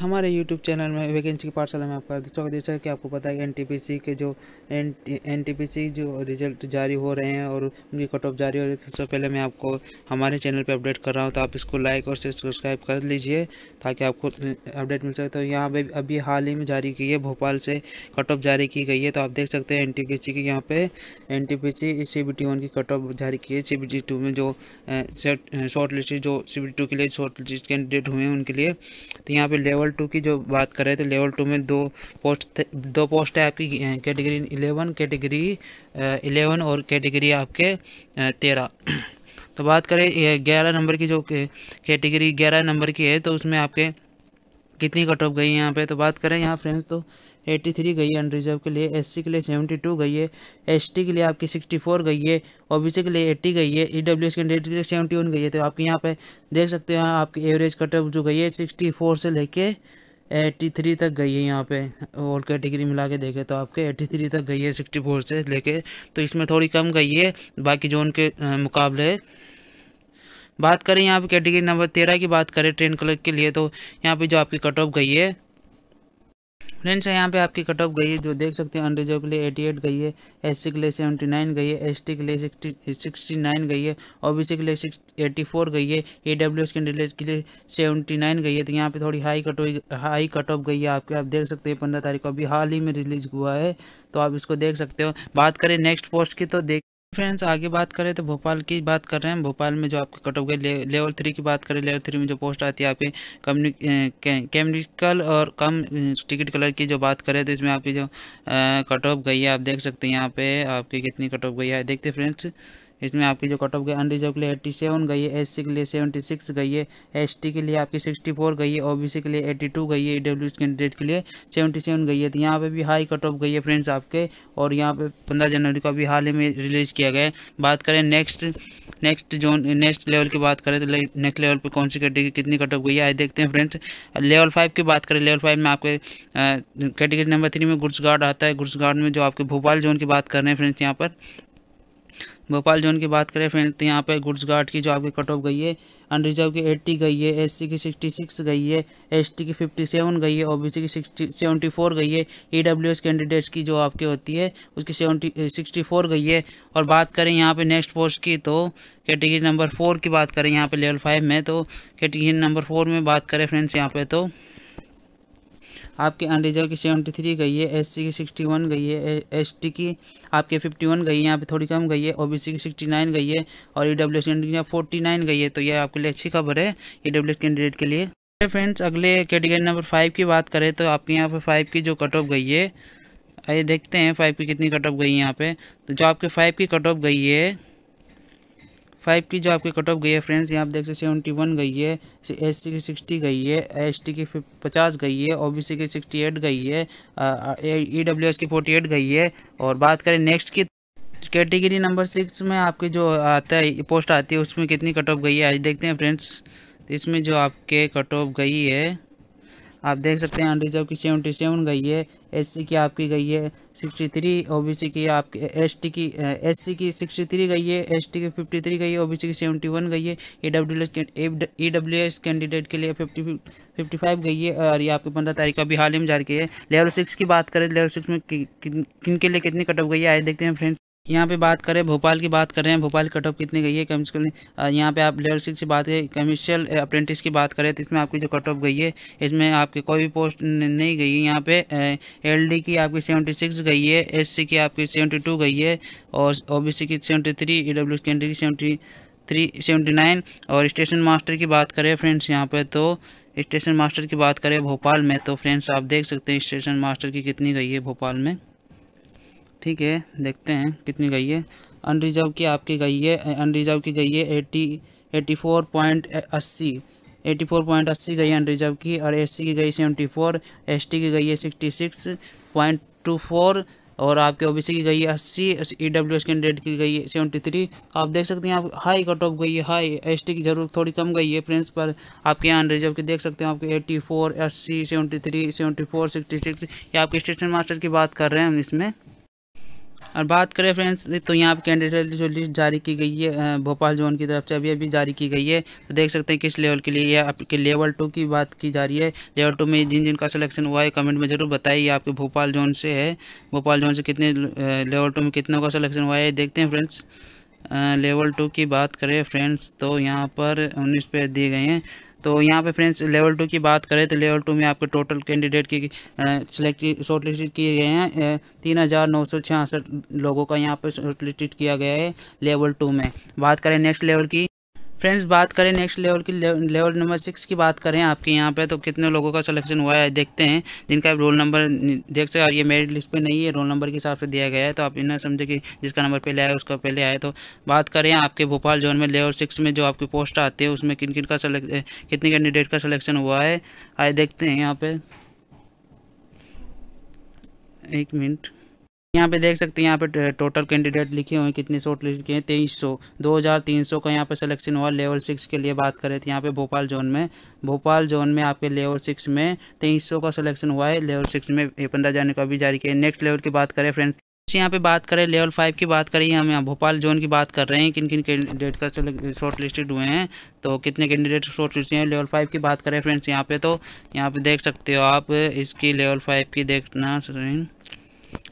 हमारे YouTube channel में vacancy की पाठशाला में आपका स्वागत जैसा कि आपको पता है एन के जो एन एन जो रिजल्ट जारी हो रहे हैं और उनकी कट ऑफ जारी हो रही है तो सबसे पहले मैं आपको हमारे चैनल पर अपडेट कर रहा हूँ तो आप इसको लाइक और सब्सक्राइब कर लीजिए ताकि आपको अपडेट मिल सके तो यहाँ पर अभी हाल ही में जारी की है भोपाल से कट ऑफ जारी की गई है तो आप देख सकते हैं एन टी पी की यहाँ पर N T P C B T one की कट ऑफ जारी की है सी बी टी टू में जो शॉर्ट लिस्ट जो सी बी टी टू के लिए शॉर्ट लिस्ट कैंडिडेट हुए हैं उनके लिए तो यहाँ पर लेवल लेवल टू की जो बात करें तो लेवल टू में दो पोस्ट दो पोस्ट है आपकी कैटेगरी इलेवन कैटेगरी इलेवन और कैटेगरी आपके तेरह तो बात करें ग्यारह नंबर की जो कैटेगरी ग्यारह नंबर की है तो उसमें आपके कितनी कट ऑफ गई यहाँ पे तो बात करें यहाँ फ्रेंड्स तो एट्टी थ्री गई है अनरिजर्व के लिए एससी के लिए सेवेंटी टू गई है एसटी के लिए आपकी सिक्सटी फोर गई है ओबीसी के लिए एट्टी गई है ई डब्ल्यू एस के लिए सेवेंटी वन गई है तो आपके यहाँ पे देख सकते हो आपकी एवरेज कट ऑफ जो गई है सिक्सटी फोर से लेके एट्टी थ्री तक गई है यहाँ पे और कैटेगरी मिला के देखें तो आपके एट्टी थ्री तक गई है सिक्सटी फोर से लेके तो इसमें थोड़ी कम गई है बाकी जोन के मुकाबले बात करें यहाँ पे कैटेगरी नंबर तेरह की बात करें ट्रेन क्लर्क के लिए तो यहाँ पे जो आपकी कट ऑफ गई है फ्रेंड्स यहाँ पे आपकी कट ऑफ गई है जो देख सकते हैं अनरिजर्व के लिए एटी एट गई है एस के लिए सेवेंटी नाइन गई है एस के लिए सिक्सटी सिक्सटी नाइन गई है ओ बी सी के लिए सिक्स एटी फोर गई है ए डब्ल्यू एस कैंडिडेट के लिए सेवेंटी नाइन गई है तो यहाँ पे थोड़ी high cut high cut off गई है आपके आप देख सकते हैं पंद्रह तारीख को अभी हाल ही में रिलीज हुआ है तो आप इसको देख सकते हो बात करें नेक्स्ट पोस्ट की तो देख फ्रेंड्स आगे बात करें तो भोपाल की बात कर रहे हैं भोपाल में जो आपके कट ऑफ गई लेवल थ्री की बात करें लेवल थ्री में जो पोस्ट आती है आपके कम्युनि केमिकल और कम टिकट कलर की जो बात करें तो इसमें आपकी जो कट ऑफ गई है आप देख सकते हैं यहाँ पे आपकी कितनी कट ऑफ गई है देखते फ्रेंड्स इसमें आपकी जो कट ऑफ गई अनरिजर्व के लिए एट्टी सेवन गई है एस के लिए सेवेंटी सिक्स गई है एस के लिए आपकी सिक्सटी फोर गई है ओबीसी के लिए एट्टी टू गई है ईडब्ल्यू e कैंडिडेट के लिए सेवेंटी सेवन गई है तो यहाँ पे भी हाई कट ऑफ गई है फ्रेंड्स आपके और यहाँ पे पंद्रह जनवरी को अभी हाल ही में रिलीज़ किया गया है बात करें next next zone next level की बात करें तो नेक्स्ट लेवल पर कौन सी कैटेगरी कितनी कट ऑफ गई है आज देखते हैं फ्रेंड्स लेवल फाइव की बात करें लेवल फाइव में आपके कैटेगरी नंबर थ्री में गुड्स गार्ड आता है गुड्स गार्ड में जो आपके भोपाल जोन की बात कर रहे हैं फ्रेंड्स यहाँ पर भोपाल जोन की बात करें फ्रेंड तो यहाँ पे गुड्स गार्ड की जो आपकी कट ऑफ गई है अनरिजर्व की एट्टी गई है एससी की सिक्सटी सिक्स गई है एसटी की फिफ्टी सेवन गई है ओबीसी की सिक्सटी सेवेंटी फोर गई है ईडब्ल्यूएस e कैंडिडेट्स की जो आपकी होती है उसकी सेवेंटी सिक्सटी फोर गई है और बात करें यहाँ पे नेक्स्ट पोस्ट की तो कैटेगरी नंबर फोर की बात करें यहाँ पर लेवल फाइव में तो कैटेगरी नंबर फोर में बात करें फ्रेंड्स यहाँ पर तो आपके अनरिजर्व की सेवेंटी थ्री गई है एस की सिक्सटी वन गई है एस की आपके फिफ्टी वन गई है यहाँ पे थोड़ी कम गई है ओ की सिक्सटी नाइन गई है और ई e डब्ल्यू की फोर्टी नाइन गई है तो यह आपके लिए अच्छी खबर है ई डब्ल्यू कैंडिडेट के लिए फ्रेंड्स अगले कैटेगरी नंबर फाइव की बात करें तो आपके यहाँ पर फाइव की जो कट ऑफ गई है आइए देखते हैं फाइव की कितनी कट ऑफ गई है यहाँ पर तो जो आपके फाइव की कट ऑफ गई है फाइव की जो आपकी कट ऑफ गई है फ्रेंड्स यहाँ आप देख सकते सेवेंटी वन गई है एस सी की सिक्सटी गई है एस टी की पचास गई है ओ बी सी की सिक्सटी एट गई है ई डब्ल्यू एस की फोर्टी एट गई है और बात करें नेक्स्ट की कैटेगरी नंबर सिक्स में आपके जो आता है पोस्ट आती है उसमें कितनी कट ऑफ गई है आज देखते हैं फ्रेंड्स इसमें जो आपके कट ऑफ गई है आप देख सकते हैं अनरिजर्व रिजर्व की सेवेंटी सेवन गई है एससी की आपकी गई है सिक्सटी थ्री सी की आपकी एसटी की एससी uh, की सिक्सटी थ्री गई है एसटी की फिफ्टी थ्री गई है ओबीसी की सेवेंटी वन गई है ई डब्ल्यू एस कैंडिडेट के लिए फिफ्टी फिफ्टी फाइव गई है और ये आपकी पंद्रह तारीख का अभी हाल ही में जारी की है लेवल सिक्स की बात करें लेवल सिक्स में किन के लिए कितनी कटअप गई है आए देखते हैं फ्रेंड्स यहाँ पे बात करें भोपाल की बात कर रहे हैं भोपाल की कट ऑफ कितनी गई है कमिश्कल यहाँ पे आप लेवल सिक्स की बात करें कमर्शियल अप्रेंटिस की बात करें तो इसमें आपकी जो कट ऑफ गई है इसमें आपकी कोई भी पोस्ट नहीं गई है यहाँ पे एलडी की आपकी सेवेंटी सिक्स गई है एससी की आपकी सेवेंटी टू गई है और ओ की सेवेंटी थ्री ई डब्ल्यू की सेवेंटी थ्री सेवेंटी नाइन और स्टेशन मास्टर की बात करें फ्रेंड्स यहाँ पे तो स्टेशन मास्टर की बात करें भोपाल में तो फ्रेंड्स आप देख सकते हैं स्टेशन मास्टर की कितनी गई है भोपाल में ठीक है देखते हैं कितनी गई है अनरिजर्व की आपकी गई है अनरिजर्व की गई है एटी एटी फोर पॉइंट अस्सी एटी फोर पॉइंट अस्सी गई है अनरिजर्व की और एस की गई सेवेंटी फोर एस की गई है sixty six point two four और आपके ओबीसी की गई है अस्सी ई डब्ल्यू एस कैंडिडेट की गई है सेवेंटी थ्री आप देख सकते हैं आप हाई कट ऑफ गई है हाई एस टी की जरूरत थोड़ी कम गई है फ्रेंड्स पर आपके यहाँ रिजर्व की देख सकते हैं आपके एट्टी फोर अस्सी seventy three seventy four sixty six या आपके स्टेशन मास्टर की बात कर रहे हैं हम इसमें और बात करें फ्रेंड्स तो यहाँ पर कैंडिडेट जो लिस्ट जारी की गई है भोपाल जोन की तरफ से अभी अभी जारी की गई है तो देख सकते हैं किस लेवल के लिए या आपके लेवल टू की बात की जा रही है लेवल टू में जिन जिन का सिलेक्शन हुआ है कमेंट में ज़रूर बताइए आपके भोपाल जोन से है भोपाल जोन से कितने लेवल टू में कितनों का सिलेक्शन हुआ है देखते हैं फ्रेंड्स लेवल टू की बात करें फ्रेंड्स तो यहाँ पर उन्नीस पे दिए गए हैं तो यहाँ पे फ्रेंड्स लेवल टू की बात करें तो लेवल टू में आपके टोटल कैंडिडेट की सिलेक्ट शॉर्ट किए गए हैं तीन हज़ार नौ सौ छियासठ लोगों का यहाँ पर शॉर्टलिस्टेड किया गया है लेवल टू में बात करें नेक्स्ट लेवल की फ्रेंड्स बात करें नेक्स्ट लेवल की लेवल नंबर सिक्स की बात करें आपके यहाँ पे तो कितने लोगों का सिलेक्शन हुआ है देखते हैं जिनका रोल नंबर देख सकते ये मेरिट लिस्ट पे नहीं है रोल नंबर के हिसाब से दिया गया है तो आप इन्हें समझे कि जिसका नंबर पहले आया उसका पहले आया तो बात करें आपके भोपाल जोन में लेवल सिक्स में जो आपकी पोस्ट आती है उसमें किन किन का कितने कैंडिडेट का सलेक्शन हुआ है आए देखते हैं यहाँ पर एक मिनट यहाँ पे देख सकते हैं यहाँ पे टोटल कैंडिडेट लिखे हुए हैं कितने शॉर्ट लिस्ट किए हैं तेईस सौ दो हज़ार तीन सौ का यहाँ पे सिलेक्शन हुआ लेवल सिक्स के लिए बात करें तो यहाँ पे भोपाल जोन में भोपाल जोन में आपके लेवल सिक्स में तेईस सौ का सिलेक्शन हुआ है लेवल सिक्स में पंद्रह जाने का भी जारी किया है नेक्स्ट लेवल की बात करें फ्रेंड्स यहाँ पे बात करें लेवल फाइव की बात करें हम यहाँ भोपाल जोन की बात कर रहे हैं किन किन कैंडिडेट का शॉर्ट लिस्टेड हुए हैं तो कितने कैंडिडेट शॉर्ट लिस्ट हैं लेवल फाइव की बात करें फ्रेंड्स यहाँ पे तो यहाँ पे देख सकते हो आप इसकी लेवल फाइव की देखना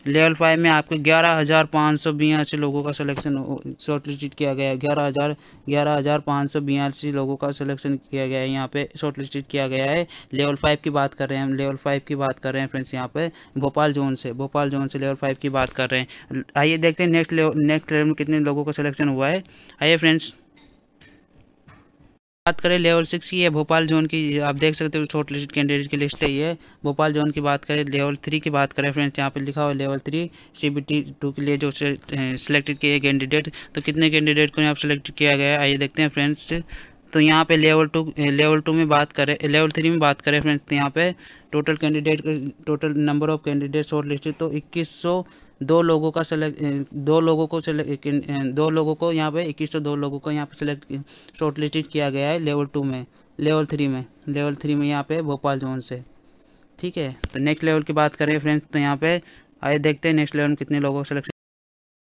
लेवल फाइव में आपके ग्यारह हज़ार पाँच सौ बयासी लोगों का सिलेक्शन शॉर्टलिस्टेड किया गया है ग्यारह हज़ार ग्यारह हज़ार पाँच सौ बयासी लोगों का सिलेक्शन किया गया है यहाँ पे शॉर्टलिस्टेड किया गया है लेवल फाइव की बात कर रहे हैं हम लेवल फाइव की बात कर रहे हैं फ्रेंड्स यहाँ पे भोपाल जोन से भोपाल जोन से लेवल फाइव की बात कर रहे हैं आइए देखते हैं नेक्स्ट नेक्स्ट लेवल में कितने लोगों का सिलेक्शन हुआ है आइए फ्रेंड्स बात करें लेवल सिक्स की है भोपाल जोन की आप देख सकते हो शॉर्ट लिस्ट कैंडिडेट की लिस्ट है ये भोपाल जोन की बात करें लेवल थ्री की बात करें फ्रेंड्स यहाँ पे लिखा हुआ level three C B T two के लिए जो सिलेक्टेड किए कैंडिडेट तो कितने कैंडिडेट को यहाँ सेलेक्ट किया गया आइए देखते हैं फ्रेंड्स तो यहाँ पे लेवल टू लेवल टू में बात करें लेवल थ्री में बात करें फ्रेंड्स तो यहाँ पे total candidate total number of candidate short list तो इक्कीस दो लोगों का सेलेक्ट दो लोगों को सेलेक्ट दो लोगों को यहाँ पे इक्कीस सौ दो लोगों को यहाँ पे सेलेक्ट शॉर्टलिस्टेड किया गया है लेवल टू में लेवल थ्री में लेवल थ्री में यहाँ पे भोपाल जोन से ठीक है तो नेक्स्ट लेवल की बात करें फ्रेंड्स तो यहाँ पे आइए देखते हैं नेक्स्ट लेवल में कितने लोगों का सिलेक्शन